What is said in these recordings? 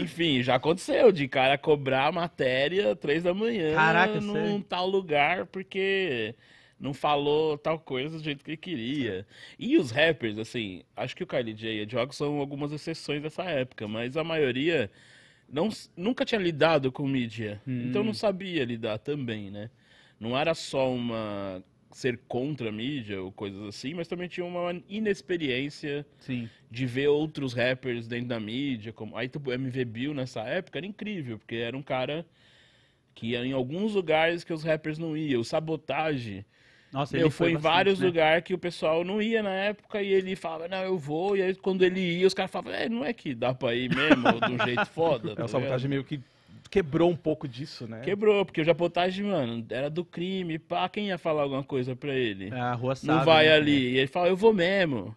Enfim, já aconteceu de cara cobrar a matéria três da manhã Caraca, num tal lugar porque não falou tal coisa do jeito que ele queria. E os rappers, assim, acho que o Kylie J e a Diogo são algumas exceções dessa época, mas a maioria não, nunca tinha lidado com mídia, então, hum. então não sabia lidar também, né? Não era só uma ser contra a mídia ou coisas assim, mas também tinha uma inexperiência Sim. de ver outros rappers dentro da mídia. Como... Aí tipo, MV Bill nessa época era incrível, porque era um cara que ia em alguns lugares que os rappers não iam. O Sabotage. Nossa, meu, ele foi, em vários né? lugares que o pessoal não ia na época e ele falava, não, eu vou. E aí quando ele ia, os caras falavam, é, não é que dá pra ir mesmo, de um jeito foda. É, tá o sabotagem meio que quebrou um pouco disso, né? Quebrou, porque o Japotagem, mano, era do crime, pá, quem ia falar alguma coisa pra ele? É, a rua sabe. Não vai né? ali. E ele fala, eu vou mesmo.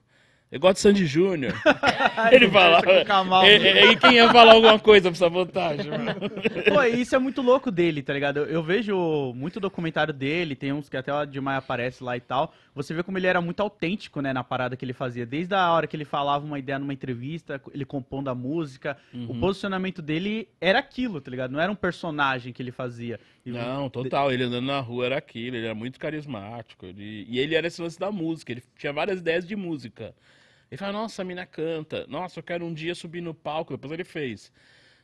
Eu gosto de Sandy Júnior. ele falava. e, e, e, quem ia falar alguma coisa pra sabotagem, mano? Pô, isso é muito louco dele, tá ligado? Eu, eu, vejo muito documentário dele, tem uns que até o demais aparece lá e tal. Você vê como ele era muito autêntico, né, na parada que ele fazia. Desde a hora que ele falava uma ideia numa entrevista, ele compondo a música. Uhum. O posicionamento dele era aquilo, tá ligado? Não era um personagem que ele fazia. Não, total. Ele andando na rua era aquilo, ele era muito carismático. Ele... E ele era esse lance da música, ele tinha várias ideias de música. Ele fala, nossa, a mina canta. Nossa, eu quero um dia subir no palco. Depois ele fez.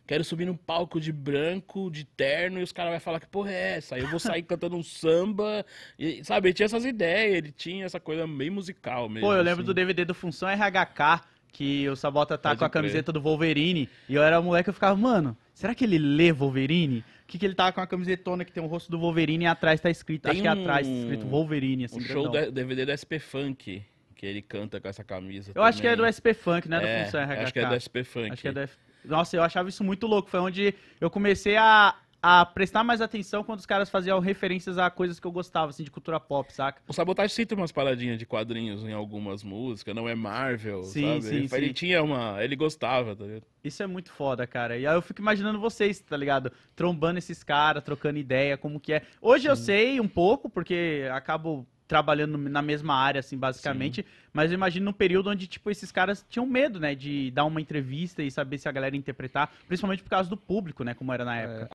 Quero subir no palco de branco, de terno, e os caras vão falar que porra é essa? Aí eu vou sair cantando um samba. E, sabe, ele tinha essas ideias, ele tinha essa coisa meio musical mesmo. Pô, eu lembro assim. do DVD do Função RHK, que o Sabota tá Pode com a crer. camiseta do Wolverine. E eu era moleque, eu ficava, mano, será que ele lê Wolverine? O que, que ele tá com a camisetona que tem o rosto do Wolverine e atrás tá escrito, tem acho um... que é atrás tá escrito Wolverine, assim. O um show do DVD do SP Funk que ele canta com essa camisa. Eu também. acho que é do SP Funk, né? É, do RHK. Acho que é do SP Funk. Acho que é do Nossa, eu achava isso muito louco. Foi onde eu comecei a, a prestar mais atenção quando os caras faziam referências a coisas que eu gostava, assim, de cultura pop, saca? O Sabotagem cita umas paradinhas de quadrinhos em algumas músicas, não é Marvel, sim, sabe? Sim, ele, sim. ele tinha uma... Ele gostava, tá ligado? Isso é muito foda, cara. E aí eu fico imaginando vocês, tá ligado? Trombando esses caras, trocando ideia, como que é. Hoje sim. eu sei um pouco, porque acabo trabalhando na mesma área, assim, basicamente. Sim. Mas eu imagino um período onde, tipo, esses caras tinham medo, né? De dar uma entrevista e saber se a galera interpretar, principalmente por causa do público, né? Como era na é. época.